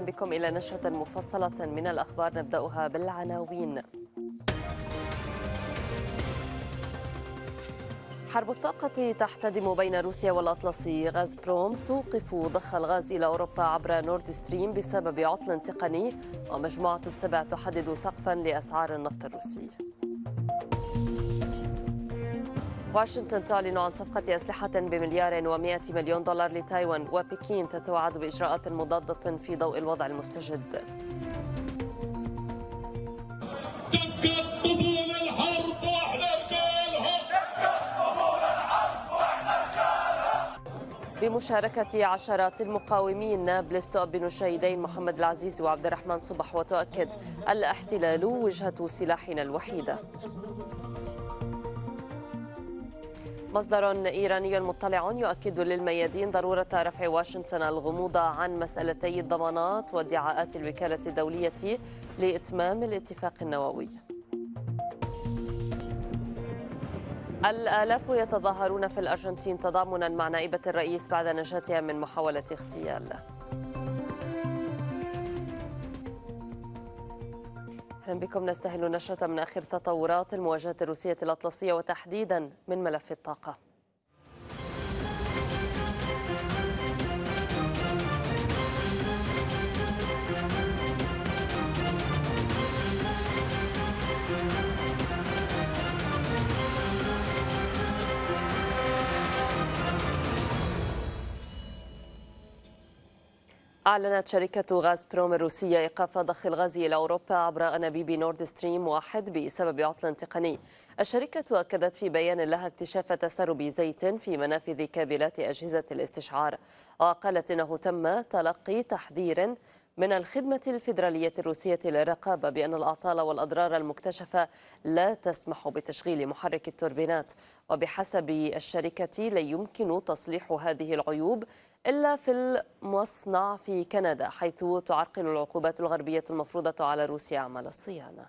بكم إلى نشرة مفصلة من الأخبار نبدأها بالعناوين حرب الطاقة تحتدم بين روسيا والأطلسي غاز بروم توقف ضخ الغاز إلى أوروبا عبر نورد ستريم بسبب عطل تقني ومجموعة السبع تحدد سقفا لأسعار النفط الروسي واشنطن تعلن عن صفقة أسلحة بمليار و مليون دولار لتايوان وبكين تتوعد بإجراءات مضادة في ضوء الوضع المستجد بمشاركة عشرات المقاومين نابلس تؤبن الشهيدين محمد العزيز وعبد الرحمن صبح وتؤكد الاحتلال وجهة سلاحنا الوحيدة مصدر إيراني مطلع يؤكد للميادين ضرورة رفع واشنطن الغموض عن مسألتي الضمانات وادعاءات الوكالة الدولية لإتمام الاتفاق النووي الآلاف يتظاهرون في الأرجنتين تضامنا مع نائبة الرئيس بعد نجاتها من محاولة اغتيال أهلا بكم نستهل نشرة من آخر تطورات المواجهة الروسية الأطلسية وتحديدا من ملف الطاقة أعلنت شركة غاز بروم الروسية إيقاف ضخ الغاز إلى أوروبا عبر أنابيب نورد ستريم واحد بسبب عطل تقني. الشركة أكدت في بيان لها اكتشاف تسرب زيت في منافذ كابلات أجهزة الاستشعار، وقالت إنه تم تلقي تحذير من الخدمة الفيدرالية الروسية للرقابة بأن الأعطال والأضرار المكتشفة لا تسمح بتشغيل محرك التوربينات وبحسب الشركة لا يمكن تصليح هذه العيوب إلا في المصنع في كندا حيث تعرقل العقوبات الغربية المفروضة على روسيا عمل الصيانة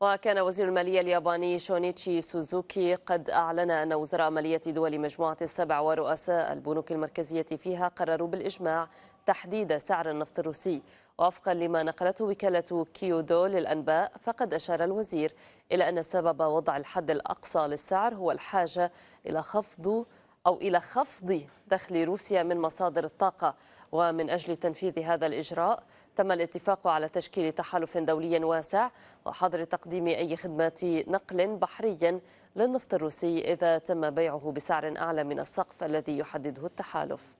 وكان وزير المالية الياباني شونيتشي سوزوكي قد أعلن أن وزراء مالية دول مجموعة السبع ورؤساء البنوك المركزية فيها قرروا بالإجماع تحديد سعر النفط الروسي وفقا لما نقلته وكالة كيودو للأنباء فقد أشار الوزير إلى أن سبب وضع الحد الأقصى للسعر هو الحاجة إلى خفض أو إلى خفض دخل روسيا من مصادر الطاقة ومن أجل تنفيذ هذا الإجراء تم الاتفاق على تشكيل تحالف دولي واسع وحظر تقديم أي خدمات نقل بحري للنفط الروسي إذا تم بيعه بسعر أعلى من السقف الذي يحدده التحالف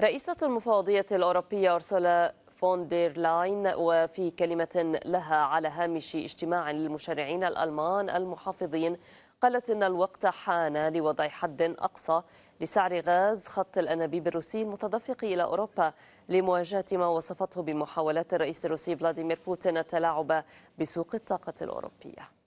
رئيسة المفوضية الأوروبية أرسولا فون دير لاين وفي كلمة لها على هامش اجتماع للمشرعين الألمان المحافظين قالت إن الوقت حان لوضع حد أقصى لسعر غاز خط الأنابيب الروسي المتدفق إلى أوروبا لمواجهة ما وصفته بمحاولات الرئيس الروسي فلاديمير بوتين التلاعب بسوق الطاقة الأوروبية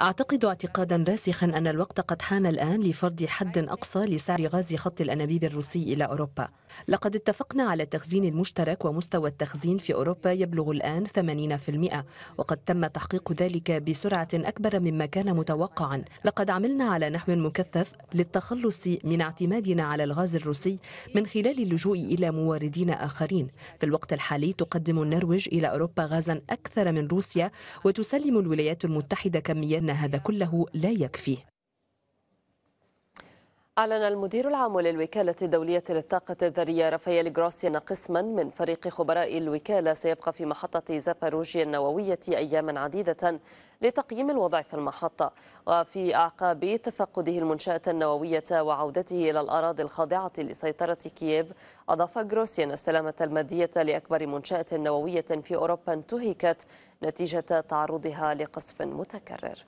أعتقد اعتقادا راسخا أن الوقت قد حان الآن لفرض حد أقصى لسعر غاز خط الأنابيب الروسي إلى أوروبا لقد اتفقنا على التخزين المشترك ومستوى التخزين في أوروبا يبلغ الآن 80% وقد تم تحقيق ذلك بسرعة أكبر مما كان متوقعا لقد عملنا على نحو مكثف للتخلص من اعتمادنا على الغاز الروسي من خلال اللجوء إلى مواردين آخرين في الوقت الحالي تقدم النرويج إلى أوروبا غازا أكثر من روسيا وتسلم الولايات الولايات المتحدة كميا أن هذا كله لا يكفي أعلن المدير العام للوكالة الدولية للطاقة الذرية رافائيل جروسي أن قسما من فريق خبراء الوكالة سيبقى في محطة زاباروجيا النووية أياما عديدة لتقييم الوضع في المحطة وفي أعقاب تفقده المنشأة النووية وعودته إلى الأراضي الخاضعة لسيطرة كييف أضاف جروسي أن السلامة المادية لأكبر منشأة نووية في أوروبا انتهكت نتيجة تعرضها لقصف متكرر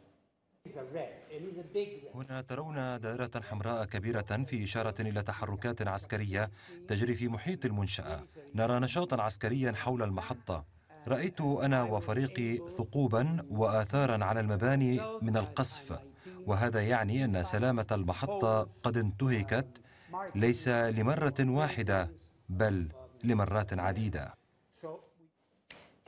هنا ترون دائرة حمراء كبيرة في إشارة إلى تحركات عسكرية تجري في محيط المنشأة نرى نشاطا عسكريا حول المحطة رأيت أنا وفريقي ثقوبا وآثارا على المباني من القصف وهذا يعني أن سلامة المحطة قد انتهكت ليس لمرة واحدة بل لمرات عديدة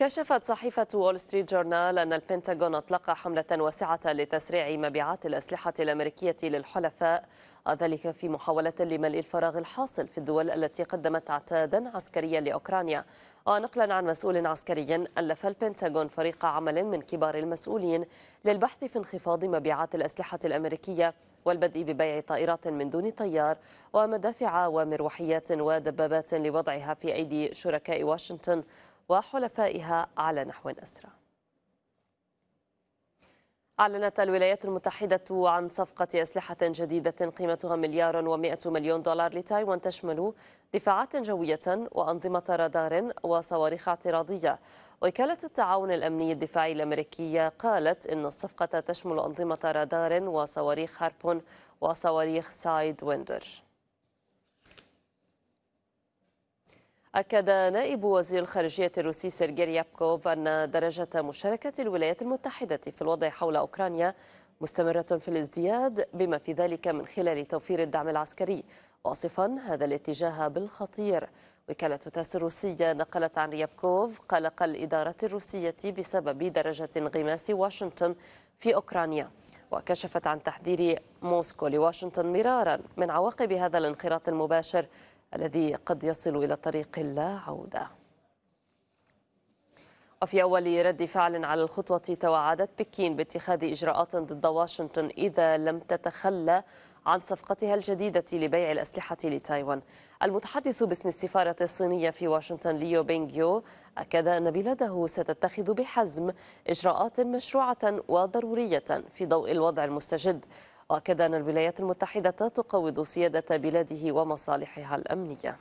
كشفت صحيفة وول ستريت جورنال أن البنتاغون أطلق حملة واسعة لتسريع مبيعات الأسلحة الأمريكية للحلفاء وذلك في محاولة لملء الفراغ الحاصل في الدول التي قدمت عتادا عسكريا لأوكرانيا ونقلا عن مسؤول عسكري ألف البنتاغون فريق عمل من كبار المسؤولين للبحث في انخفاض مبيعات الأسلحة الأمريكية والبدء ببيع طائرات من دون طيار ومدافع ومروحيات ودبابات لوضعها في أيدي شركاء واشنطن وحلفائها على نحو أسرع أعلنت الولايات المتحدة عن صفقة أسلحة جديدة قيمتها مليار ومائة مليون دولار لتايوان تشمل دفاعات جوية وأنظمة رادار وصواريخ اعتراضية وكالة التعاون الأمني الدفاعي الأمريكية قالت إن الصفقة تشمل أنظمة رادار وصواريخ هاربون وصواريخ سايد ويندر أكد نائب وزير الخارجية الروسي سيرجي يابكوف أن درجة مشاركة الولايات المتحدة في الوضع حول أوكرانيا مستمرة في الازدياد بما في ذلك من خلال توفير الدعم العسكري واصفا هذا الاتجاه بالخطير وكالة تاس الروسية نقلت عن ريابكوف قلق الإدارة الروسية بسبب درجة انغماس واشنطن في أوكرانيا وكشفت عن تحذير موسكو لواشنطن مرارا من عواقب هذا الانخراط المباشر الذي قد يصل إلى طريق لا عودة وفي أول رد فعل على الخطوة توعدت بكين باتخاذ إجراءات ضد واشنطن إذا لم تتخلى عن صفقتها الجديدة لبيع الأسلحة لتايوان المتحدث باسم السفارة الصينية في واشنطن ليو بينغيو أكد أن بلاده ستتخذ بحزم إجراءات مشروعة وضرورية في ضوء الوضع المستجد وأكد أن الولايات المتحدة تقوض سيادة بلاده ومصالحها الأمنية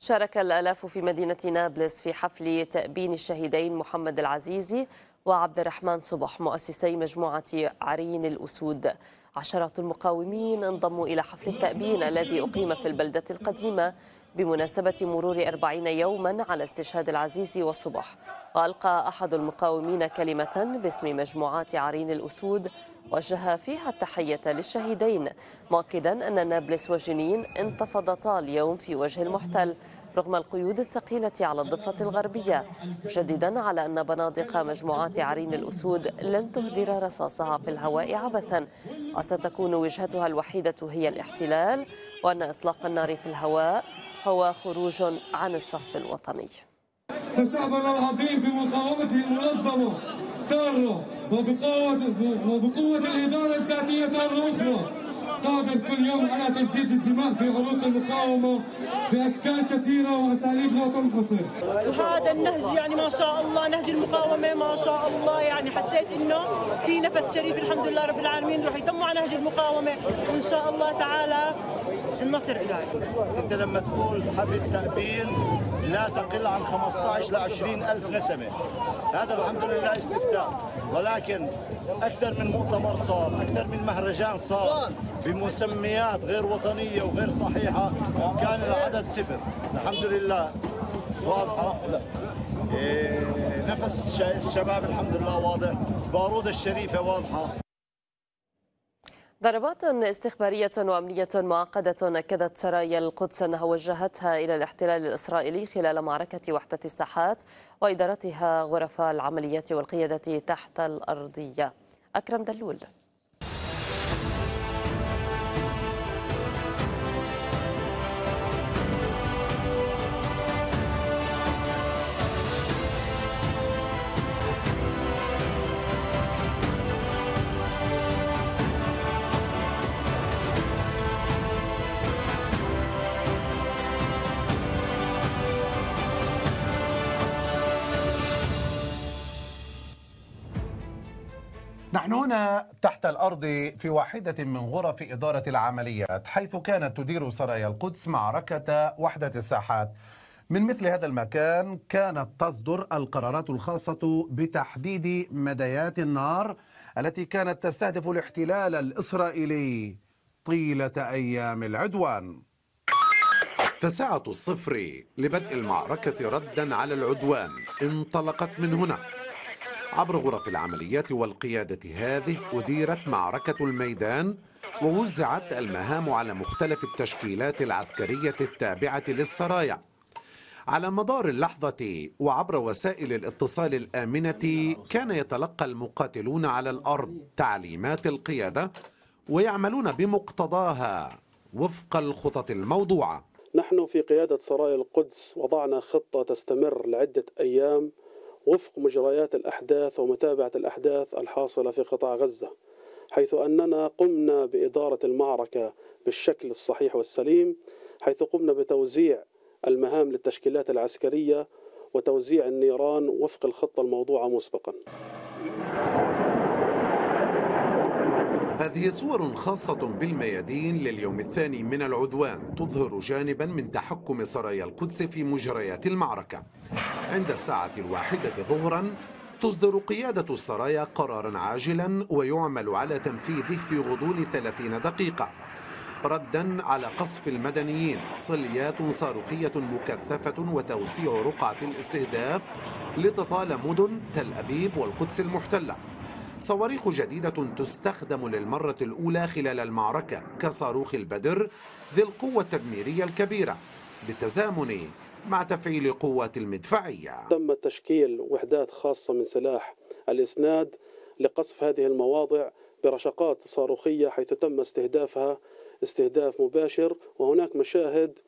شارك الآلاف في مدينة نابلس في حفل تأبين الشهيدين محمد العزيزي وعبد الرحمن صبح مؤسسي مجموعة عرين الأسود عشرات المقاومين انضموا إلى حفل التأبين الذي أقيم في البلدة القديمة بمناسبة مرور أربعين يوما على استشهاد العزيز والصبح وألقى أحد المقاومين كلمة باسم مجموعات عرين الأسود وجه فيها التحية للشهيدين مؤكدا أن نابلس وجنين انتفضتا اليوم في وجه المحتل رغم القيود الثقيلة على الضفة الغربية مشددا على أن بنادق مجموعات عرين الأسود لن تهدر رصاصها في الهواء عبثا وستكون وجهتها الوحيدة هي الاحتلال وأن إطلاق النار في الهواء هو خروج عن الصف الوطني شعبنا العظيم بمقاومته المنظمة تارة وبقوة, وبقوة الإدارة الذاتية أخرى قادر كل يوم على تجديد الدماء في عروق المقاومة بأشكال كثيرة وأساليب لا تنحصر وهذا النهج يعني ما شاء الله نهج المقاومة ما شاء الله يعني حسيت إنه في نفس شريف الحمد لله رب العالمين رح يتموا على نهج المقاومة وإن شاء الله تعالى النصر إلهي أنت لما تقول حفل تأبين لا تقل عن 15 ل 20 ألف نسمة هذا الحمد لله استفتاء ولكن أكثر من مؤتمر صار أكثر من مهرجان صار بمسميات غير وطنية وغير صحيحة كان العدد صفر الحمد لله واضحة إيه، نفس الشباب الحمد لله واضح بارود الشريفة واضحة ضربات استخبارية وأمنية معقدة أكدت سرايا القدس أنها وجهتها إلى الاحتلال الإسرائيلي خلال معركة وحدة الساحات وإدارتها غرف العمليات والقيادة تحت الأرضية أكرم دلول نحن هنا تحت الأرض في واحدة من غرف إدارة العمليات حيث كانت تدير سرايا القدس معركة وحدة الساحات من مثل هذا المكان كانت تصدر القرارات الخاصة بتحديد مديات النار التي كانت تستهدف الاحتلال الإسرائيلي طيلة أيام العدوان فساعة الصفر لبدء المعركة ردا على العدوان انطلقت من هنا عبر غرف العمليات والقيادة هذه أديرت معركة الميدان ووزعت المهام على مختلف التشكيلات العسكرية التابعة للسرايا على مدار اللحظة وعبر وسائل الاتصال الآمنة كان يتلقى المقاتلون على الأرض تعليمات القيادة ويعملون بمقتضاها وفق الخطط الموضوعة نحن في قيادة سرايا القدس وضعنا خطة تستمر لعدة أيام وفق مجريات الأحداث ومتابعة الأحداث الحاصلة في قطاع غزة حيث أننا قمنا بإدارة المعركة بالشكل الصحيح والسليم حيث قمنا بتوزيع المهام للتشكيلات العسكرية وتوزيع النيران وفق الخطة الموضوعة مسبقا هذه صور خاصة بالميادين لليوم الثاني من العدوان تظهر جانبا من تحكم سرايا القدس في مجريات المعركة عند الساعة الواحدة ظهرا تصدر قيادة السرايا قرارا عاجلا ويعمل على تنفيذه في غضون 30 دقيقة ردا على قصف المدنيين صليات صاروخية مكثفة وتوسيع رقعة الاستهداف لتطال مدن تل أبيب والقدس المحتلة صواريخ جديدة تستخدم للمرة الأولى خلال المعركة كصاروخ البدر ذي القوة التدميرية الكبيرة بالتزامن مع تفعيل قوات المدفعية تم تشكيل وحدات خاصة من سلاح الإسناد لقصف هذه المواضع برشقات صاروخية حيث تم استهدافها استهداف مباشر وهناك مشاهد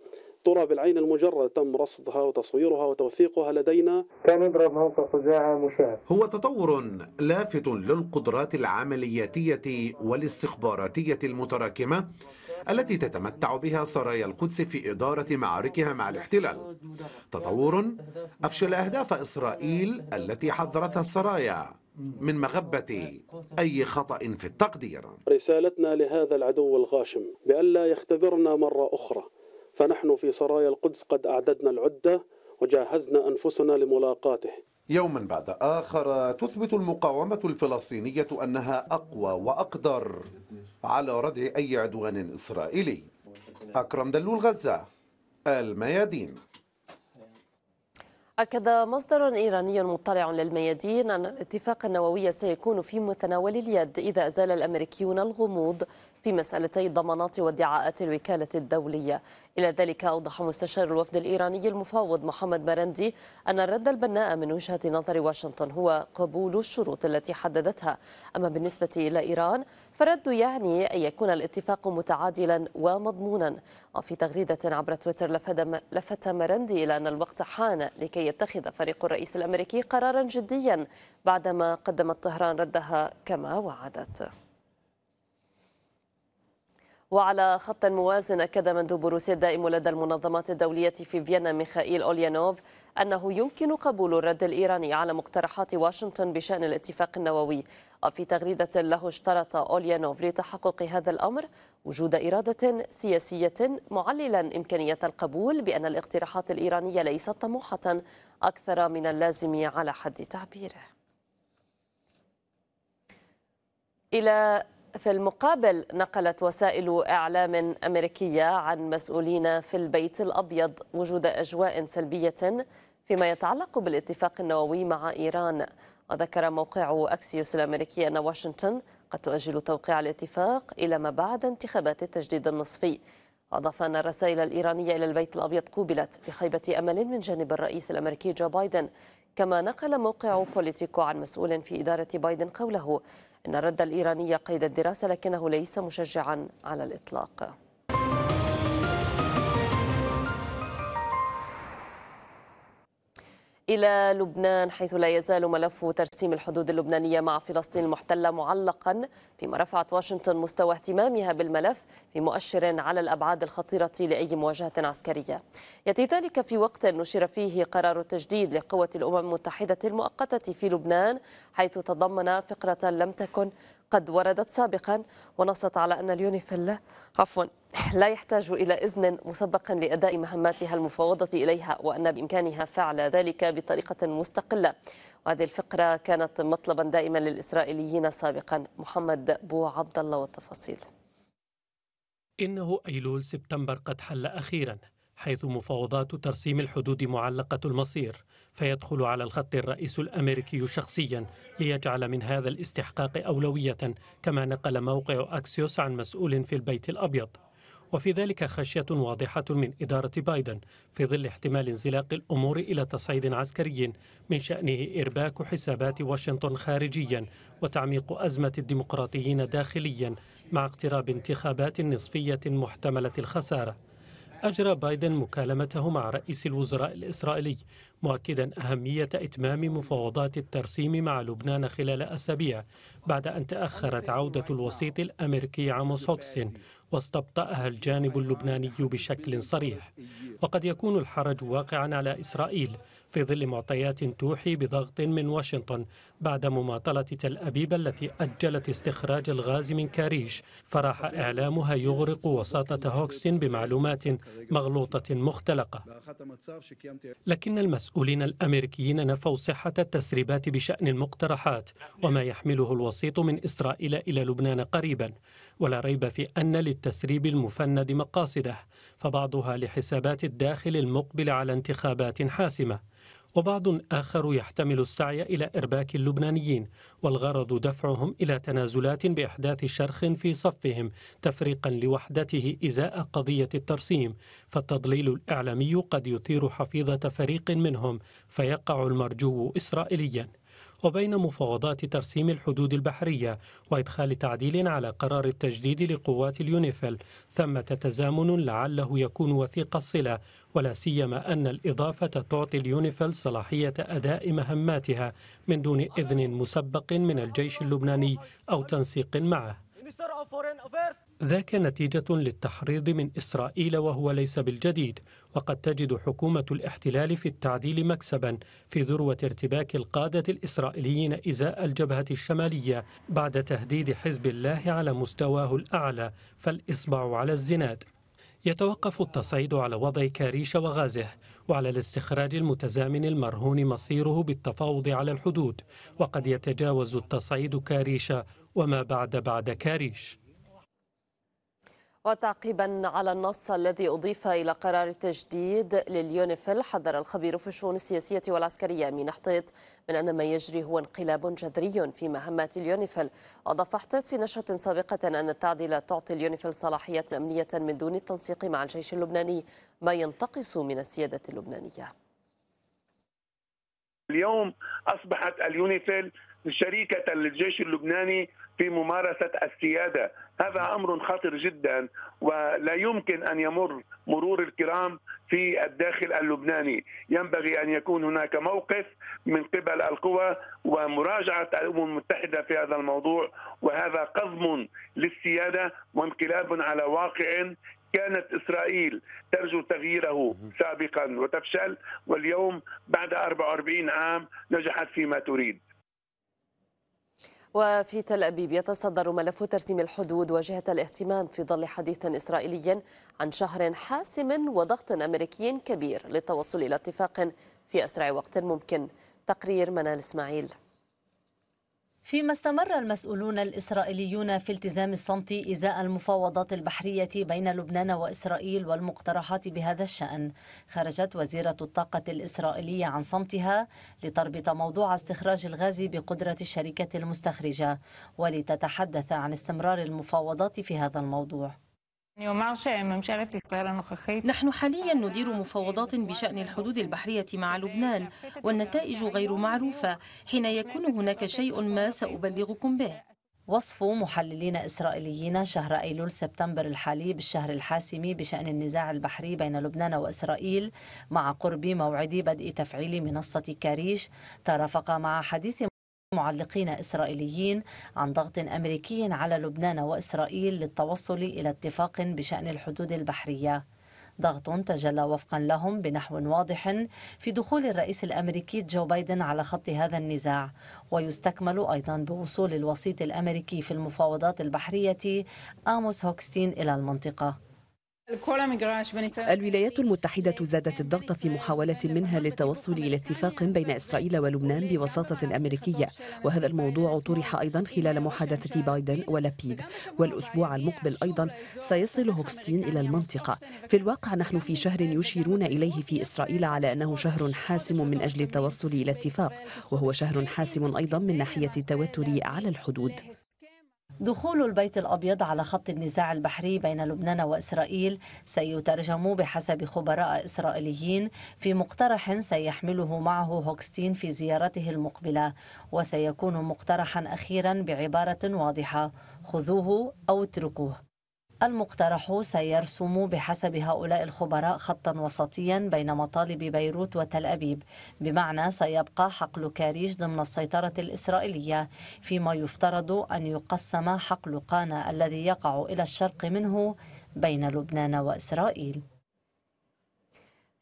ترى بالعين المجردة تم رصدها وتصويرها وتوثيقها لدينا كان يضرب موقف خزاعة مشاهد هو تطور لافت للقدرات العملياتية والاستخباراتية المتراكمة التي تتمتع بها سرايا القدس في إدارة معاركها مع الاحتلال تطور أفشل أهداف إسرائيل التي حذرتها السرايا من مغبة أي خطأ في التقدير رسالتنا لهذا العدو الغاشم بألا يختبرنا مرة أخرى فنحن في سرايا القدس قد أعددنا العدة وجهزنا أنفسنا لملاقاته يوما بعد آخر تثبت المقاومة الفلسطينية أنها أقوى وأقدر على ردع أي عدوان إسرائيلي أكرم دلول غزة الميادين أكد مصدر إيراني مطلع للميادين أن الاتفاق النووي سيكون في متناول اليد إذا أزال الأمريكيون الغموض في مسألتي الضمانات وادعاءات الوكالة الدولية إلى ذلك أوضح مستشار الوفد الإيراني المفاوض محمد مرندي أن الرد البناء من وجهة نظر واشنطن هو قبول الشروط التي حددتها أما بالنسبة إلى إيران فالرد يعني أن يكون الاتفاق متعادلا ومضمونا وفي تغريدة عبر تويتر لفت مرندي إلى أن الوقت حان لكي يتخذ فريق الرئيس الأمريكي قرارا جديا بعدما قدمت طهران ردها كما وعدت وعلى خط موازن أكد مندوب روسيا الدائم لدى المنظمات الدولية في فيينا ميخائيل أوليانوف أنه يمكن قبول الرد الإيراني على مقترحات واشنطن بشأن الاتفاق النووي وفي تغريدة له اشترط أوليانوف لتحقق هذا الأمر وجود إرادة سياسية معللا إمكانية القبول بأن الاقتراحات الإيرانية ليست طموحة أكثر من اللازم على حد تعبيره إلى في المقابل نقلت وسائل إعلام أمريكية عن مسؤولين في البيت الأبيض وجود أجواء سلبية فيما يتعلق بالاتفاق النووي مع إيران وذكر موقع أكسيوس الأمريكي أن واشنطن قد تؤجل توقيع الاتفاق إلى ما بعد انتخابات التجديد النصفي أضاف أن الرسائل الإيرانية إلى البيت الأبيض قوبلت بخيبة أمل من جانب الرئيس الأمريكي جو بايدن كما نقل موقع بوليتيكو عن مسؤول في إدارة بايدن قوله إن الرد الإيراني قيد الدراسة لكنه ليس مشجعا على الإطلاق إلى لبنان حيث لا يزال ملف ترسيم الحدود اللبنانية مع فلسطين المحتلة معلقا فيما رفعت واشنطن مستوى اهتمامها بالملف في مؤشر على الأبعاد الخطيرة لأي مواجهة عسكرية يأتي ذلك في وقت نشر فيه قرار التجديد لقوة الأمم المتحدة المؤقتة في لبنان حيث تضمن فقرة لم تكن قد وردت سابقا ونصت على أن اليونيفيل عفوا لا يحتاج إلى إذن مسبق لأداء مهماتها المفوضة إليها وأن بإمكانها فعل ذلك بطريقة مستقلة وهذه الفقرة كانت مطلبا دائما للإسرائيليين سابقا محمد بو عبد الله والتفاصيل إنه أيلول سبتمبر قد حل أخيراً حيث مفاوضات ترسيم الحدود معلقة المصير فيدخل على الخط الرئيس الأمريكي شخصيا ليجعل من هذا الاستحقاق أولوية كما نقل موقع أكسيوس عن مسؤول في البيت الأبيض وفي ذلك خشية واضحة من إدارة بايدن في ظل احتمال انزلاق الأمور إلى تصعيد عسكري من شأنه إرباك حسابات واشنطن خارجيا وتعميق أزمة الديمقراطيين داخليا مع اقتراب انتخابات نصفية محتملة الخسارة أجرى بايدن مكالمته مع رئيس الوزراء الإسرائيلي مؤكدا أهمية إتمام مفاوضات الترسيم مع لبنان خلال أسابيع بعد أن تأخرت عودة الوسيط الأمريكي عاموس هوكسن واستبطأها الجانب اللبناني بشكل صريح وقد يكون الحرج واقعا على إسرائيل في ظل معطيات توحي بضغط من واشنطن بعد مماطلة تل أبيب التي أجلت استخراج الغاز من كاريش فراح إعلامها يغرق وساطة هوكستن بمعلومات مغلوطة مختلقة لكن المسؤولين الأمريكيين نفوا صحة التسريبات بشأن المقترحات وما يحمله الوسيط من إسرائيل إلى لبنان قريبا ولا ريب في أن للتسريب المفند مقاصده فبعضها لحسابات الداخل المقبل على انتخابات حاسمه وبعض آخر يحتمل السعي إلى إرباك اللبنانيين والغرض دفعهم إلى تنازلات بإحداث شرخ في صفهم تفريقا لوحدته إزاء قضية الترسيم فالتضليل الإعلامي قد يثير حفيظة فريق منهم فيقع المرجو إسرائيليا وبين مفاوضات ترسيم الحدود البحرية وإدخال تعديل على قرار التجديد لقوات اليونيفيل ثمة تزامن لعله يكون وثيق الصلة ولا سيما أن الإضافة تعطي اليونيفيل صلاحية أداء مهماتها من دون إذن مسبق من الجيش اللبناني أو تنسيق معه ذاك نتيجة للتحريض من إسرائيل وهو ليس بالجديد وقد تجد حكومة الاحتلال في التعديل مكسبا في ذروة ارتباك القادة الإسرائيليين إزاء الجبهة الشمالية بعد تهديد حزب الله على مستواه الأعلى فالإصبع على الزناد يتوقف التصعيد على وضع كاريش وغازه وعلى الاستخراج المتزامن المرهون مصيره بالتفاوض على الحدود وقد يتجاوز التصعيد كاريش وما بعد بعد كاريش وتعقيبا على النص الذي أضيف إلى قرار التجديد لليونيفيل حذر الخبير في الشؤون السياسية والعسكرية أمين حطيط من أن ما يجري هو انقلاب جذري في مهمات اليونيفيل أضاف حطيط في نشرة سابقة أن التعديل تعطي اليونيفيل صلاحيات أمنية من دون التنسيق مع الجيش اللبناني ما ينتقص من السيادة اللبنانية اليوم أصبحت اليونيفيل شريكة للجيش اللبناني في ممارسة السيادة هذا أمر خطر جدا ولا يمكن أن يمر مرور الكرام في الداخل اللبناني ينبغي أن يكون هناك موقف من قبل القوى ومراجعة الأمم المتحدة في هذا الموضوع وهذا قضم للسيادة وانقلاب على واقع كانت اسرائيل ترجو تغييره سابقا وتفشل واليوم بعد 44 عام نجحت فيما تريد وفي تل أبيب يتصدر ملف ترسيم الحدود واجهة الاهتمام في ظل حديث إسرائيلي عن شهر حاسم وضغط أمريكي كبير للتوصل إلى اتفاق في أسرع وقت ممكن تقرير منال إسماعيل فيما استمر المسؤولون الإسرائيليون في التزام الصمت إزاء المفاوضات البحرية بين لبنان وإسرائيل والمقترحات بهذا الشأن خرجت وزيرة الطاقة الإسرائيلية عن صمتها لتربط موضوع استخراج الغاز بقدرة الشركة المستخرجة ولتتحدث عن استمرار المفاوضات في هذا الموضوع يعني نحن حاليا ندير مفاوضات بشأن الحدود البحرية مع لبنان والنتائج غير معروفة حين يكون هناك شيء ما سأبلغكم به وصف محللين إسرائيليين شهر أيلول سبتمبر الحالي بالشهر الحاسم بشأن النزاع البحري بين لبنان وإسرائيل مع قرب موعد بدء تفعيل منصة كاريش ترافق مع حديث معلقين إسرائيليين عن ضغط أمريكي على لبنان وإسرائيل للتوصل إلى اتفاق بشأن الحدود البحرية ضغط تجلى وفقا لهم بنحو واضح في دخول الرئيس الامريكي جو بايدن على خط هذا النزاع ويستكمل ايضا بوصول الوسيط الامريكي في المفاوضات البحريه اموس هوكستين الى المنطقه الولايات المتحدة زادت الضغط في محاولة منها للتوصل إلى اتفاق بين إسرائيل ولبنان بوساطة أمريكية وهذا الموضوع طرح أيضا خلال محادثة بايدن ولابيد والأسبوع المقبل أيضا سيصل هوكستين إلى المنطقة في الواقع نحن في شهر يشيرون إليه في إسرائيل على أنه شهر حاسم من أجل التوصل إلى اتفاق وهو شهر حاسم أيضا من ناحية التوتر على الحدود دخول البيت الأبيض على خط النزاع البحري بين لبنان وإسرائيل سيترجم بحسب خبراء إسرائيليين في مقترح سيحمله معه هوكستين في زيارته المقبلة وسيكون مقترحا أخيرا بعبارة واضحة خذوه أو اتركوه المقترح سيرسم بحسب هؤلاء الخبراء خطا وسطيا بين مطالب بيروت وتل أبيب بمعنى سيبقى حقل كاريش ضمن السيطرة الإسرائيلية فيما يفترض أن يقسم حقل قانا الذي يقع إلى الشرق منه بين لبنان وإسرائيل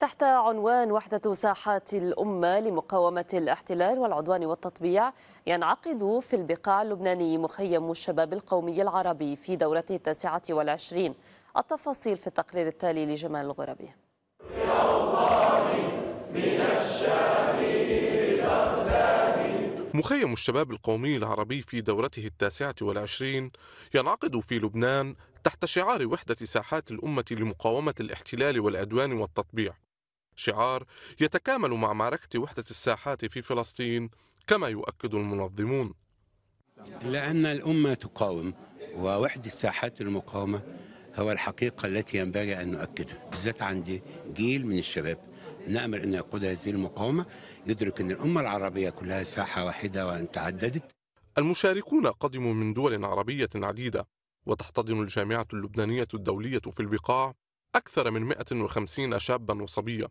تحت عنوان وحدة ساحات الأمة لمقاومة الاحتلال والعدوان والتطبيع ينعقد في البقاع اللبناني مخيم الشباب القومي العربي في دورته التاسعة والعشرين التفاصيل في التقرير التالي لجمال الغربي مخيم الشباب القومي العربي في دورته التاسعة والعشرين ينعقد في لبنان تحت شعار وحدة ساحات الأمة لمقاومة الاحتلال والعدوان والتطبيع شعار يتكامل مع معركة وحدة الساحات في فلسطين كما يؤكد المنظمون لأن الأمة تقاوم ووحدة الساحات المقاومة هو الحقيقة التي ينبغي أن نؤكدها بالذات عندي جيل من الشباب نأمل أن يقود هذه المقاومة يدرك أن الأمة العربية كلها ساحة واحدة وأن تعددت المشاركون قدموا من دول عربية عديدة وتحتضن الجامعة اللبنانية الدولية في البقاع أكثر من 150 شابا وصبية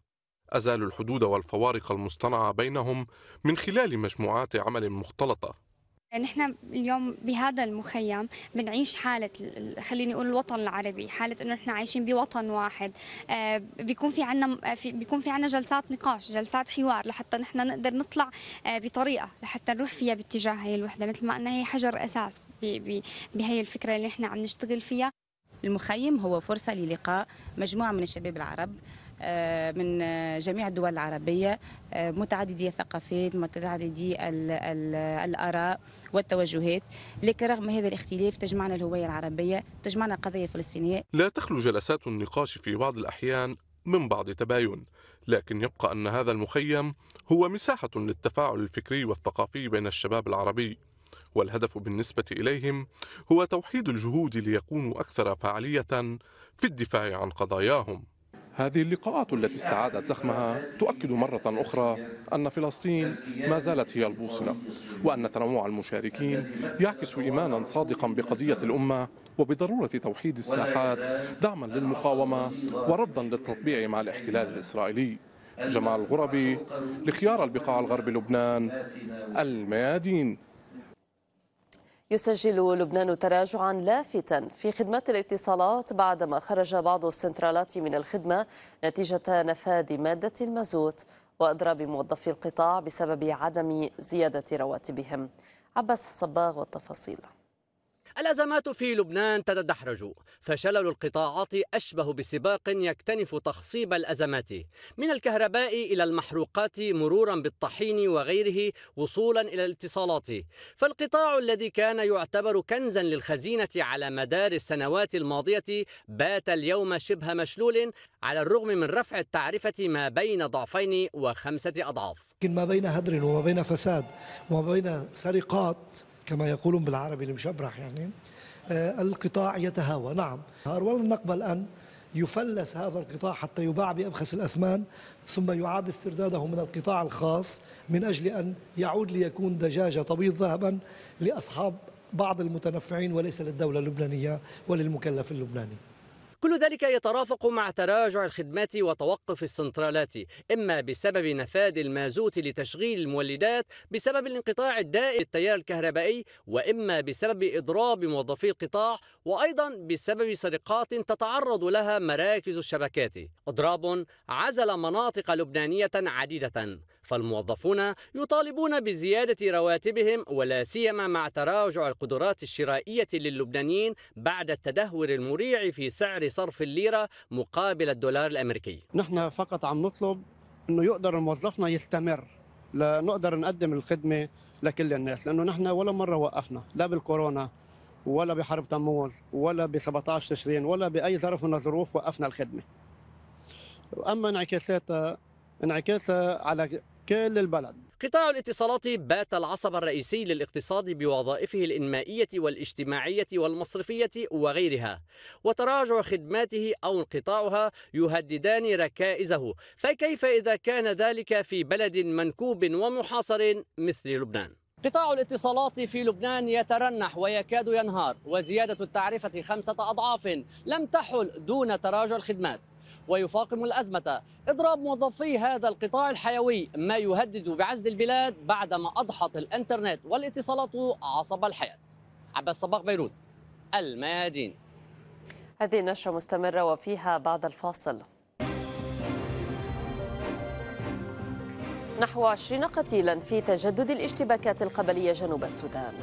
أزالوا الحدود والفوارق المصطنعة بينهم من خلال مجموعات عمل مختلطة نحن يعني اليوم بهذا المخيم بنعيش حالة خليني أقول الوطن العربي حالة إنه نحن عايشين بوطن واحد آه، بيكون في عنا آه، في بيكون في عنا جلسات نقاش جلسات حوار لحتى نحن نقدر نطلع آه، بطريقة لحتى نروح فيها باتجاه هي الوحدة مثل ما أنها هي حجر أساس بهي الفكرة اللي نحن عم نشتغل فيها المخيم هو فرصة للقاء مجموعة من الشباب العرب آه، من جميع الدول العربية آه، متعددي الثقافات متعددي الآراء والتوجهات لكن رغم هذا الاختلاف تجمعنا الهوية العربية تجمعنا القضية الفلسطينية لا تخلو جلسات النقاش في بعض الأحيان من بعض تباين لكن يبقى أن هذا المخيم هو مساحة للتفاعل الفكري والثقافي بين الشباب العربي والهدف بالنسبة إليهم هو توحيد الجهود ليكونوا أكثر فعالية في الدفاع عن قضاياهم هذه اللقاءات التي استعادت زخمها تؤكد مرة أخرى أن فلسطين ما زالت هي البوصلة وأن تنوع المشاركين يعكس إيمانا صادقا بقضية الأمة وبضرورة توحيد الساحات دعما للمقاومة ورفضا للتطبيع مع الاحتلال الإسرائيلي جمال الغربي لخيار البقاع الغرب لبنان الميادين يسجل لبنان تراجعا لافتا في خدمات الاتصالات بعدما خرج بعض السنترالات من الخدمة نتيجة نفاذ مادة المازوت وإضراب موظفي القطاع بسبب عدم زيادة رواتبهم عباس الصباغ والتفاصيل الأزمات في لبنان تتدحرج فشلل القطاعات أشبه بسباق يكتنف تخصيب الأزمات من الكهرباء إلى المحروقات مرورا بالطحين وغيره وصولا إلى الاتصالات فالقطاع الذي كان يعتبر كنزا للخزينة على مدار السنوات الماضية بات اليوم شبه مشلول على الرغم من رفع التعرفة ما بين ضعفين وخمسة أضعاف ما بين هدر وما بين فساد وما بين سرقات كما يقولون بالعربي المشبرح يعني آه، القطاع يتهاوى نعم ولن نقبل أن يفلس هذا القطاع حتى يباع بأبخس الأثمان ثم يعاد استرداده من القطاع الخاص من أجل أن يعود ليكون دجاجة تبيض ذهبا لأصحاب بعض المتنفعين وليس للدولة اللبنانية وللمكلف اللبناني كل ذلك يترافق مع تراجع الخدمات وتوقف السنترالات إما بسبب نفاد المازوت لتشغيل المولدات بسبب الانقطاع الدائم للتيار الكهربائي وإما بسبب إضراب موظفي القطاع وأيضا بسبب سرقات تتعرض لها مراكز الشبكات إضراب عزل مناطق لبنانية عديدة فالموظفون يطالبون بزيادة رواتبهم ولا سيما مع تراجع القدرات الشرائية للبنانيين بعد التدهور المريع في سعر صرف الليرة مقابل الدولار الأمريكي نحن فقط عم نطلب أنه يقدر موظفنا يستمر لنقدر نقدم الخدمة لكل الناس لأنه نحن ولا مرة وقفنا لا بالكورونا ولا بحرب تموز ولا ب 17 تشرين ولا بأي ظرف من الظروف وقفنا الخدمة أما انعكاساتها انعكاسها على كل البلد قطاع الاتصالات بات العصب الرئيسي للاقتصاد بوظائفه الإنمائية والاجتماعية والمصرفية وغيرها وتراجع خدماته أو انقطاعها يهددان ركائزه فكيف إذا كان ذلك في بلد منكوب ومحاصر مثل لبنان؟ قطاع الاتصالات في لبنان يترنح ويكاد ينهار وزيادة التعرفة خمسة أضعاف لم تحل دون تراجع الخدمات ويفاقم الأزمة إضراب موظفي هذا القطاع الحيوي ما يهدد بعزل البلاد بعدما أضحت الإنترنت والاتصالات عصب الحياة عباس صباغ بيروت الميادين هذه النشرة مستمرة وفيها بعد الفاصل نحو 20 قتيلا في تجدد الاشتباكات القبلية جنوب السودان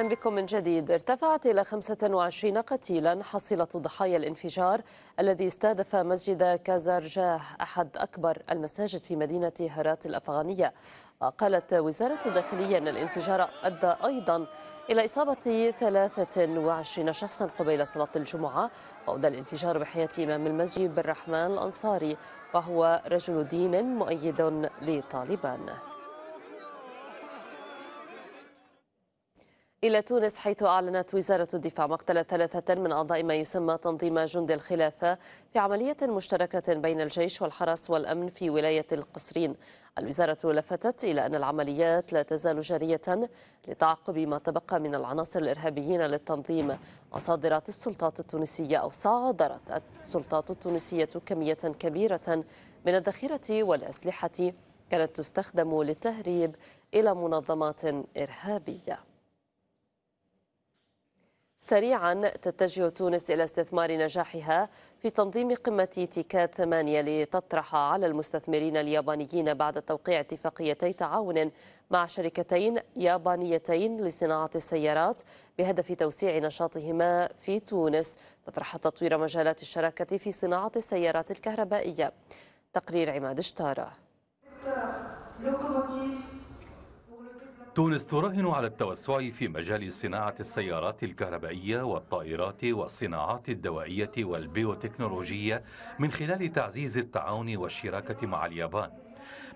أهلا بكم من جديد ارتفعت إلى 25 قتيلا حصيلة ضحايا الانفجار الذي استهدف مسجد كازارجاه أحد أكبر المساجد في مدينة هرات الأفغانية وقالت وزارة الداخلية أن الانفجار أدى أيضا إلى إصابة 23 شخصا قبيل صلاة الجمعة وأدى الانفجار بحياة إمام المسجد بالرحمن الأنصاري وهو رجل دين مؤيد لطالبان إلى تونس حيث أعلنت وزارة الدفاع مقتل ثلاثة من أعضاء ما يسمى تنظيم جند الخلافة في عملية مشتركة بين الجيش والحرس والأمن في ولاية القصرين الوزارة لفتت إلى أن العمليات لا تزال جارية لتعقب ما تبقى من العناصر الإرهابيين للتنظيم وصادرت السلطات التونسية أو صادرت السلطات التونسية كمية كبيرة من الذخيرة والأسلحة كانت تستخدم للتهريب إلى منظمات إرهابية سريعا تتجه تونس إلى استثمار نجاحها في تنظيم قمة تيكات ثمانية لتطرح على المستثمرين اليابانيين بعد توقيع اتفاقيتي تعاون مع شركتين يابانيتين لصناعة السيارات بهدف توسيع نشاطهما في تونس تطرح تطوير مجالات الشراكة في صناعة السيارات الكهربائية تقرير عماد اشتارة تونس تراهن على التوسع في مجال صناعة السيارات الكهربائية والطائرات والصناعات الدوائية والبيوتكنولوجية من خلال تعزيز التعاون والشراكة مع اليابان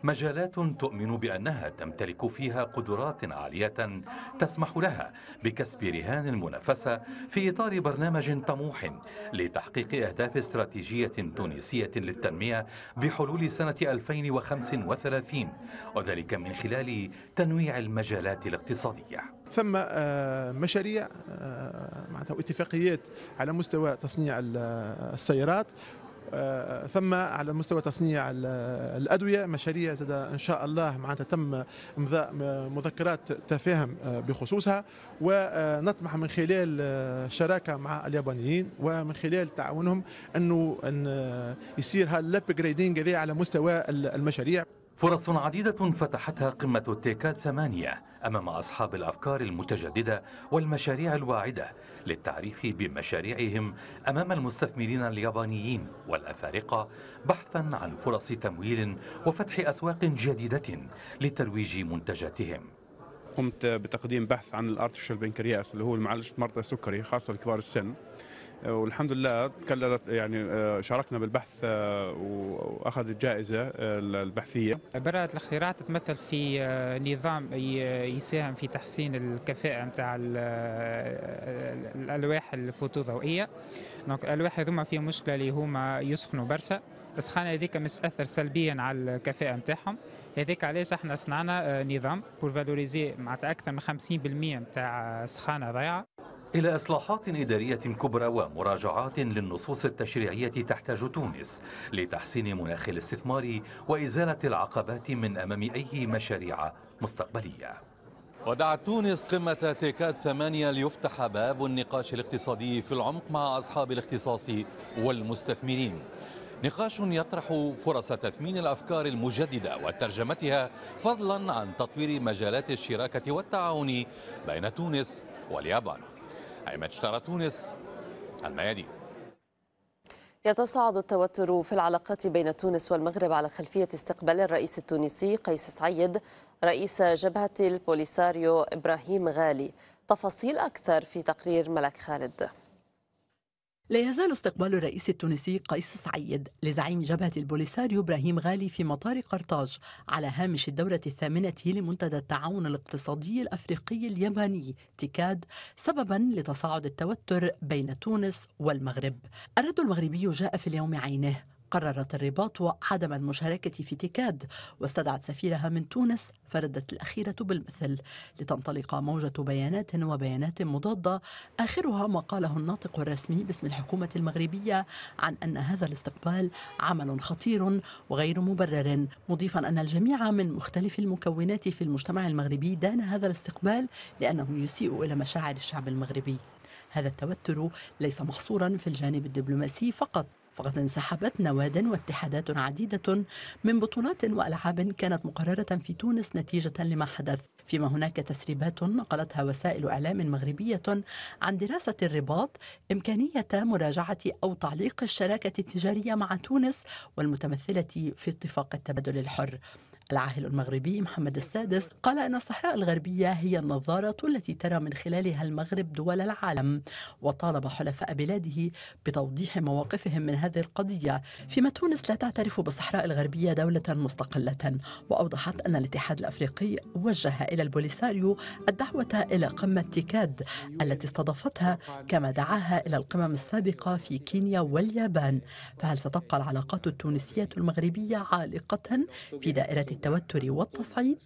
مجالات تؤمن بأنها تمتلك فيها قدرات عالية تسمح لها بكسب رهان المنافسة في إطار برنامج طموح لتحقيق أهداف استراتيجية تونسية للتنمية بحلول سنة 2035 وذلك من خلال تنويع المجالات الاقتصادية ثم آه، مشاريع آه، معناتها اتفاقيات على مستوى تصنيع آه، السيارات آه، ثم على مستوى تصنيع الادويه مشاريع زاد ان شاء الله معناتها تم امضاء مذكرات تفاهم آه، بخصوصها ونطمح من خلال الشراكه آه، مع اليابانيين ومن خلال تعاونهم انه ان يصير هالابجريدينغ هذا على مستوى المشاريع فرص عديدة فتحتها قمة التيكال ثمانية أمام أصحاب الأفكار المتجددة والمشاريع الواعدة للتعريف بمشاريعهم أمام المستثمرين اليابانيين والأفارقة بحثا عن فرص تمويل وفتح أسواق جديدة لترويج منتجاتهم قمت بتقديم بحث عن الارتفيشال بنكرياس اللي هو معالجه مرضى السكري خاصه لكبار السن آه، والحمد لله تكللت يعني آه، شاركنا بالبحث آه، واخذت جائزه البحثيه براءه الاختراع تتمثل في نظام يساهم في تحسين الكفاءه نتاع الالواح الفوتوضوئيه دونك الالواح هذوما فيها مشكله اللي هما يسخنوا برشا السخانه هذيك مش تاثر سلبيا على الكفاءه نتاعهم هذيك علاش احنا صنعنا نظام بور فالوريزي معناتها اكثر من 50% نتاع سخانه ضايعه إلى إصلاحات إدارية كبرى ومراجعات للنصوص التشريعية تحتاج تونس لتحسين مناخ الاستثمار وإزالة العقبات من أمام أي مشاريع مستقبلية ودعت تونس قمة تيكاد ثمانية ليفتح باب النقاش الاقتصادي في العمق مع أصحاب الاختصاص والمستثمرين نقاش يطرح فرص تثمين الافكار المجدده وترجمتها فضلا عن تطوير مجالات الشراكه والتعاون بين تونس واليابان أيمن شطارة تونس الميادين يتصاعد التوتر في العلاقات بين تونس والمغرب على خلفية استقبال الرئيس التونسي قيس سعيد رئيس جبهة البوليساريو إبراهيم غالي تفاصيل أكثر في تقرير ملك خالد لا يزال استقبال الرئيس التونسي قيس سعيد لزعيم جبهة البوليساريو إبراهيم غالي في مطار قرطاج على هامش الدورة الثامنة لمنتدى التعاون الاقتصادي الأفريقي الياباني تيكاد سببا لتصاعد التوتر بين تونس والمغرب الرد المغربي جاء في اليوم عينه قررت الرباط عدم المشاركة في تيكاد واستدعت سفيرها من تونس فردت الأخيرة بالمثل لتنطلق موجة بيانات وبيانات مضادة آخرها ما قاله الناطق الرسمي باسم الحكومة المغربية عن أن هذا الاستقبال عمل خطير وغير مبرر مضيفا أن الجميع من مختلف المكونات في المجتمع المغربي دان هذا الاستقبال لأنه يسيء إلى مشاعر الشعب المغربي هذا التوتر ليس محصورا في الجانب الدبلوماسي فقط فقد انسحبت نواد واتحادات عديدة من بطولات وألعاب كانت مقررة في تونس نتيجة لما حدث فيما هناك تسريبات نقلتها وسائل إعلام مغربية عن دراسة الرباط إمكانية مراجعة أو تعليق الشراكة التجارية مع تونس والمتمثلة في اتفاق التبادل الحر العاهل المغربي محمد السادس قال أن الصحراء الغربية هي النظارة التي ترى من خلالها المغرب دول العالم وطالب حلفاء بلاده بتوضيح مواقفهم من هذه القضية فيما تونس لا تعترف بالصحراء الغربية دولة مستقلة وأوضحت أن الاتحاد الأفريقي وجه إلى البوليساريو الدعوة إلى قمة تيكاد التي استضافتها كما دعاها إلى القمم السابقة في كينيا واليابان فهل ستبقى العلاقات التونسية المغربية عالقة في دائرة التوتر والتصعيد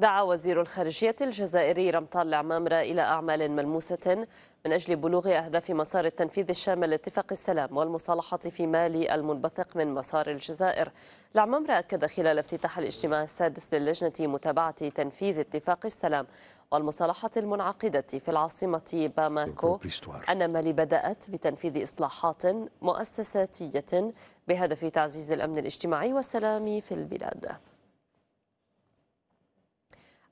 دعا وزير الخارجية الجزائري رمطان العمامرة إلى أعمال ملموسة من أجل بلوغ أهداف مسار التنفيذ الشامل لاتفاق السلام والمصالحة في مالي المنبثق من مسار الجزائر العمامرة أكد خلال افتتاح الاجتماع السادس للجنة متابعة تنفيذ اتفاق السلام والمصالحة المنعقدة في العاصمة باماكو أن مالي بدأت بتنفيذ إصلاحات مؤسساتية بهدف تعزيز الأمن الاجتماعي والسلام في البلاد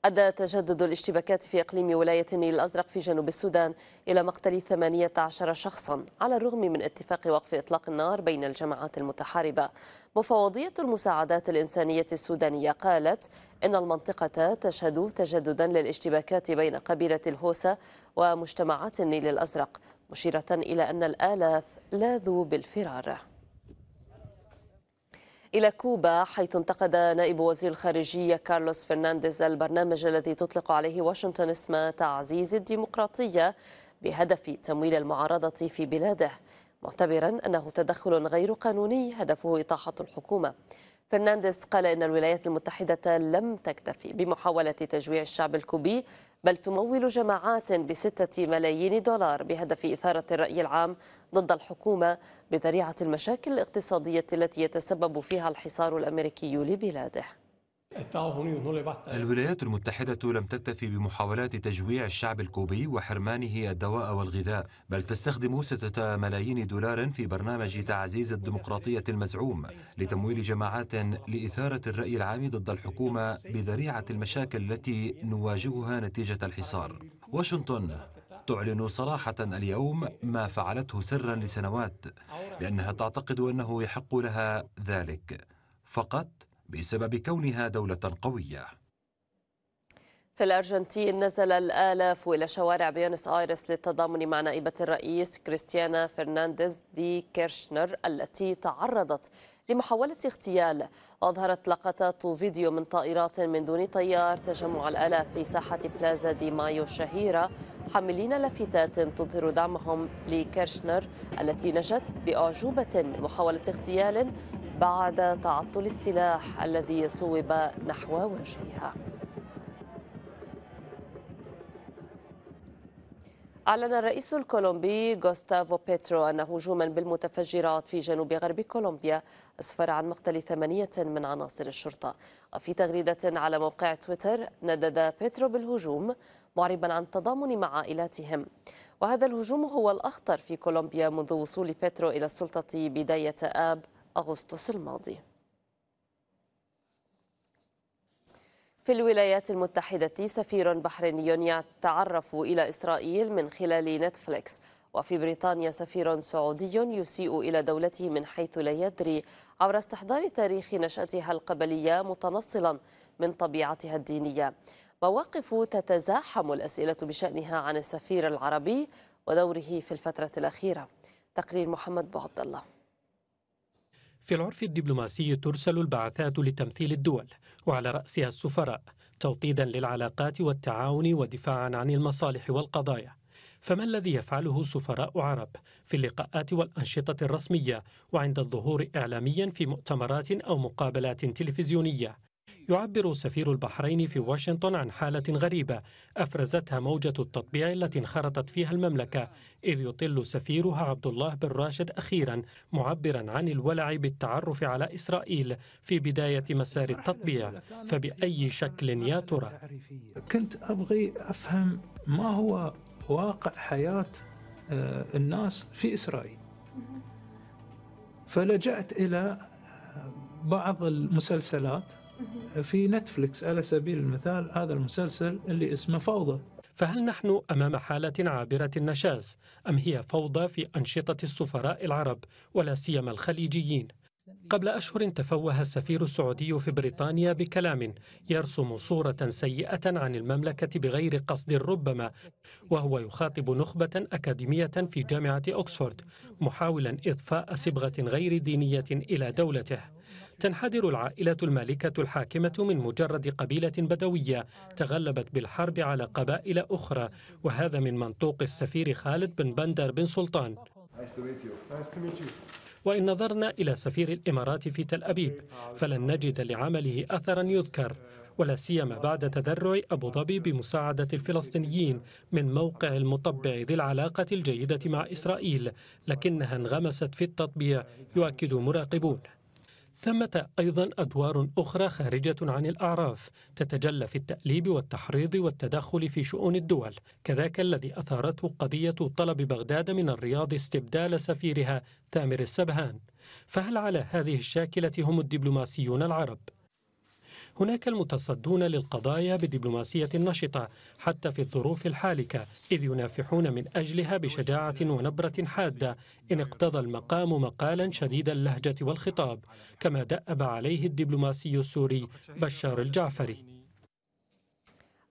أدى تجدد الاشتباكات في إقليم ولاية النيل الأزرق في جنوب السودان إلى مقتل 18 شخصا على الرغم من اتفاق وقف إطلاق النار بين الجماعات المتحاربة مفوضية المساعدات الإنسانية السودانية قالت إن المنطقة تشهد تجددا للاشتباكات بين قبيلة الهوسة ومجتمعات النيل الأزرق مشيرة إلى أن الآلاف لاذوا بالفرار إلى كوبا حيث انتقد نائب وزير الخارجية كارلوس فرنانديز البرنامج الذي تطلق عليه واشنطن اسم تعزيز الديمقراطية بهدف تمويل المعارضة في بلاده معتبرا أنه تدخل غير قانوني هدفه إطاحة الحكومة فرنانديز قال إن الولايات المتحدة لم تكتفي بمحاولة تجويع الشعب الكوبي بل تمول جماعات بستة ملايين دولار بهدف إثارة الرأي العام ضد الحكومة بذريعة المشاكل الاقتصادية التي يتسبب فيها الحصار الأمريكي لبلاده الولايات المتحدة لم تكتفي بمحاولات تجويع الشعب الكوبي وحرمانه الدواء والغذاء بل تستخدم ستة ملايين دولار في برنامج تعزيز الديمقراطية المزعوم لتمويل جماعات لإثارة الرأي العام ضد الحكومة بذريعة المشاكل التي نواجهها نتيجة الحصار واشنطن تعلن صراحة اليوم ما فعلته سرا لسنوات لأنها تعتقد أنه يحق لها ذلك فقط بسبب كونها دولة قوية في الأرجنتين نزل الآلاف إلى شوارع بيونس آيرس للتضامن مع نائبة الرئيس كريستيانا فرنانديز دي كيرشنر التي تعرضت لمحاولة اغتيال أظهرت لقطات فيديو من طائرات من دون طيار تجمع الآلاف في ساحة بلازا دي مايو الشهيرة حاملين لافتات تظهر دعمهم لكيرشنر التي نجت بأعجوبة محاولة اغتيال بعد تعطل السلاح الذي صوب نحو وجهها أعلن الرئيس الكولومبي غوستافو بيترو أن هجوما بالمتفجرات في جنوب غرب كولومبيا أسفر عن مقتل ثمانية من عناصر الشرطة وفي تغريدة على موقع تويتر ندد بيترو بالهجوم معربا عن التضامن مع عائلاتهم وهذا الهجوم هو الأخطر في كولومبيا منذ وصول بيترو إلى السلطة بداية آب أغسطس الماضي في الولايات المتحدة سفير بحريني يتعرف إلى إسرائيل من خلال نتفليكس وفي بريطانيا سفير سعودي يسيء إلى دولته من حيث لا يدري عبر استحضار تاريخ نشأتها القبلية متنصلا من طبيعتها الدينية مواقف تتزاحم الأسئلة بشأنها عن السفير العربي ودوره في الفترة الأخيرة تقرير محمد بو عبد الله في العرف الدبلوماسي ترسل البعثات لتمثيل الدول وعلى رأسها السفراء توطيدا للعلاقات والتعاون ودفاعا عن المصالح والقضايا فما الذي يفعله سفراء عرب في اللقاءات والأنشطة الرسمية وعند الظهور إعلاميا في مؤتمرات أو مقابلات تلفزيونية يعبر سفير البحرين في واشنطن عن حالة غريبة أفرزتها موجة التطبيع التي انخرطت فيها المملكة إذ يطل سفيرها عبد الله بن راشد أخيرا معبرا عن الولع بالتعرف على إسرائيل في بداية مسار التطبيع فبأي شكل يا ترى كنت أبغي أفهم ما هو واقع حياة آه، الناس في إسرائيل فلجأت إلى آه، بعض المسلسلات في نتفلكس على سبيل المثال هذا المسلسل اللي اسمه فوضى فهل نحن امام حاله عابره النشاز ام هي فوضى في انشطه السفراء العرب ولا سيما الخليجيين قبل أشهر تفوه السفير السعودي في بريطانيا بكلام يرسم صورة سيئة عن المملكة بغير قصد ربما وهو يخاطب نخبة أكاديمية في جامعة أوكسفورد محاولا إضفاء صبغة غير دينية إلى دولته تنحدر العائلة المالكة الحاكمة من مجرد قبيلة بدوية تغلبت بالحرب على قبائل أخرى وهذا من منطوق السفير خالد بن بندر بن سلطان وإن نظرنا إلى سفير الإمارات في تل أبيب فلن نجد لعمله أثرا يذكر ولا سيما بعد تذرع أبو ظبي بمساعدة الفلسطينيين من موقع المطبع ذي العلاقة الجيدة مع إسرائيل لكنها انغمست في التطبيع يؤكد مراقبون ثمة أيضا أدوار أخرى خارجة عن الأعراف تتجلى في التأليب والتحريض والتدخل في شؤون الدول كذاك الذي أثارته قضية طلب بغداد من الرياض استبدال سفيرها ثامر السبهان فهل على هذه الشاكلة هم الدبلوماسيون العرب؟ هناك المتصدون للقضايا بدبلوماسية نشطة حتى في الظروف الحالكة إذ ينافحون من أجلها بشجاعة ونبرة حادة إن اقتضى المقام مقالا شديد اللهجة والخطاب كما دأب عليه الدبلوماسي السوري بشار الجعفري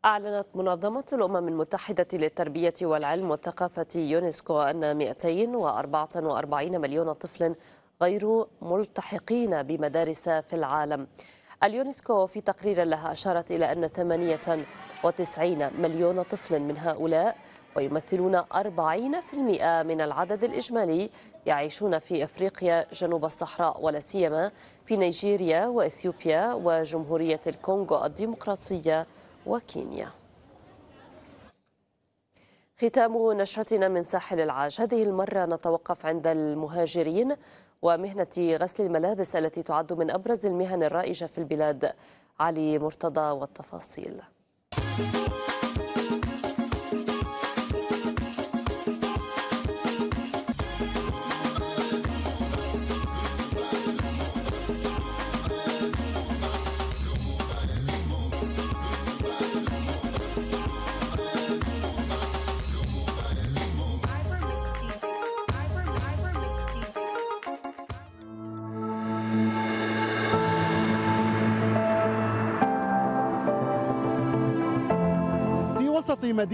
أعلنت منظمة الأمم المتحدة للتربية والعلم والثقافة يونسكو أن 244 مليون طفل غير ملتحقين بمدارس في العالم اليونسكو في تقرير لها أشارت إلى أن 98 مليون طفل من هؤلاء ويمثلون 40% من العدد الإجمالي يعيشون في أفريقيا جنوب الصحراء ولا سيما في نيجيريا وإثيوبيا وجمهورية الكونغو الديمقراطية وكينيا ختام نشرتنا من ساحل العاج هذه المرة نتوقف عند المهاجرين ومهنة غسل الملابس التي تعد من أبرز المهن الرائجة في البلاد علي مرتضى والتفاصيل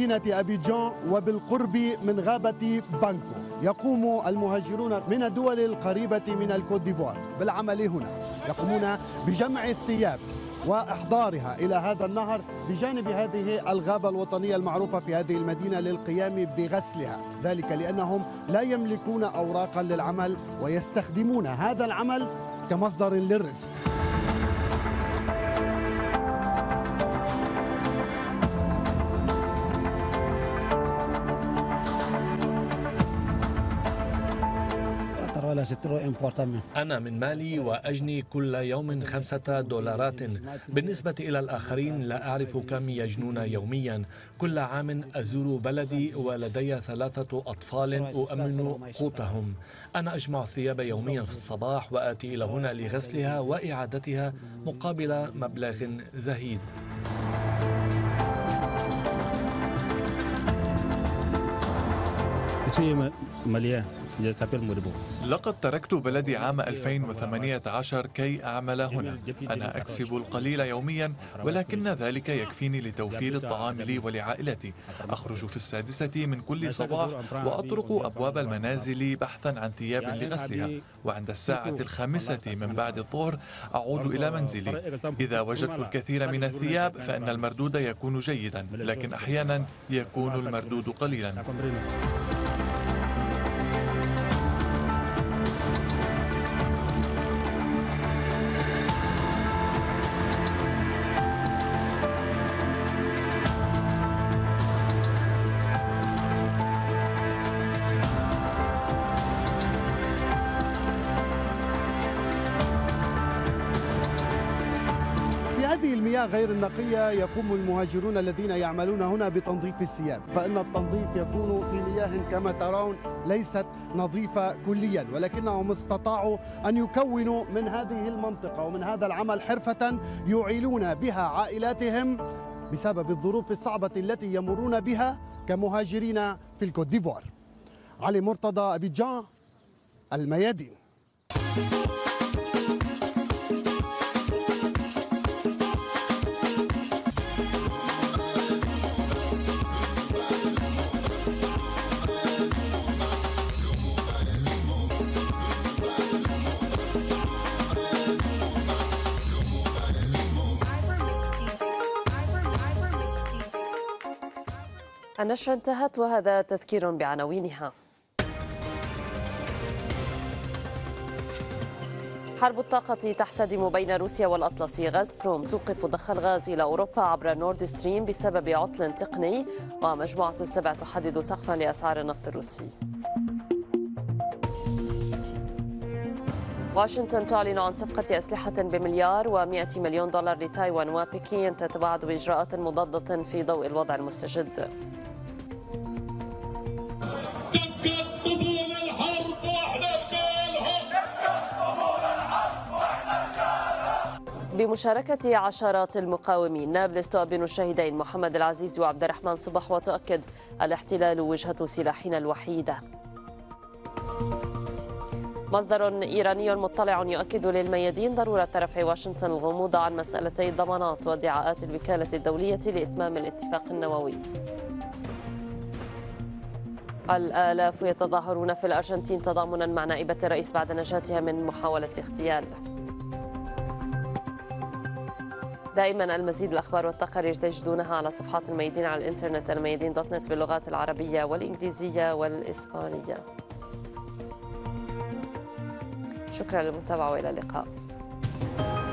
مدينة أبيجان وبالقرب من غابة بانكو يقوم المهاجرون من الدول القريبة من الكوت ديفوار بالعمل هنا يقومون بجمع الثياب واحضارها الى هذا النهر بجانب هذه الغابه الوطنيه المعروفه في هذه المدينه للقيام بغسلها، ذلك لانهم لا يملكون اوراقا للعمل ويستخدمون هذا العمل كمصدر للرزق. أنا من مالي وأجني كل يوم خمسة دولارات بالنسبة إلى الآخرين لا أعرف كم يجنون يوميا كل عام أزور بلدي ولدي ثلاثة أطفال أؤمن قوتهم أنا أجمع الثياب يوميا في الصباح وآتي إلى هنا لغسلها وإعادتها مقابل مبلغ زهيد مليان لقد تركت بلدي عام 2018 كي أعمل هنا أنا أكسب القليل يوميا ولكن ذلك يكفيني لتوفير الطعام لي ولعائلتي أخرج في السادسة من كل صباح وأطرق أبواب المنازل بحثا عن ثياب لغسلها وعند الساعة الخامسة من بعد الظهر أعود إلى منزلي إذا وجدت الكثير من الثياب فإن المردود يكون جيدا لكن أحيانا يكون المردود قليلا المياه غير النقية يقوم المهاجرون الذين يعملون هنا بتنظيف السياب فإن التنظيف يكون في مياه كما ترون ليست نظيفة كليا ولكنهم استطاعوا أن يكونوا من هذه المنطقة ومن هذا العمل حرفة يعيلون بها عائلاتهم بسبب الظروف الصعبة التي يمرون بها كمهاجرين في الكوت ديفوار علي مرتضى جان الميادين النشرة انتهت وهذا تذكير بعناوينها حرب الطاقة تحتدم بين روسيا والأطلسي غاز بروم توقف ضخ الغاز إلى أوروبا عبر نورد ستريم بسبب عطل تقني ومجموعة السبع تحدد سقفا لأسعار النفط الروسي واشنطن تعلن عن صفقة أسلحة بمليار و100 مليون دولار لتايوان وبكين تتباعد بإجراءات مضادة في ضوء الوضع المستجد بمشاركة عشرات المقاومين نابلس تؤبن الشهيدين محمد العزيز وعبد الرحمن صبح وتؤكد الاحتلال وجهة سلاحنا الوحيدة مصدر إيراني مطلع يؤكد للميادين ضرورة رفع واشنطن الغموض عن مسألتي الضمانات وادعاءات الوكالة الدولية لإتمام الاتفاق النووي الآلاف يتظاهرون في الأرجنتين تضامنا مع نائبة الرئيس بعد نجاتها من محاولة اغتيال دائما المزيد الأخبار والتقارير تجدونها على صفحات الميادين على الإنترنت الميادين دوت نت باللغات العربية والإنجليزية والإسبانية شكرا للمتابعة وإلى اللقاء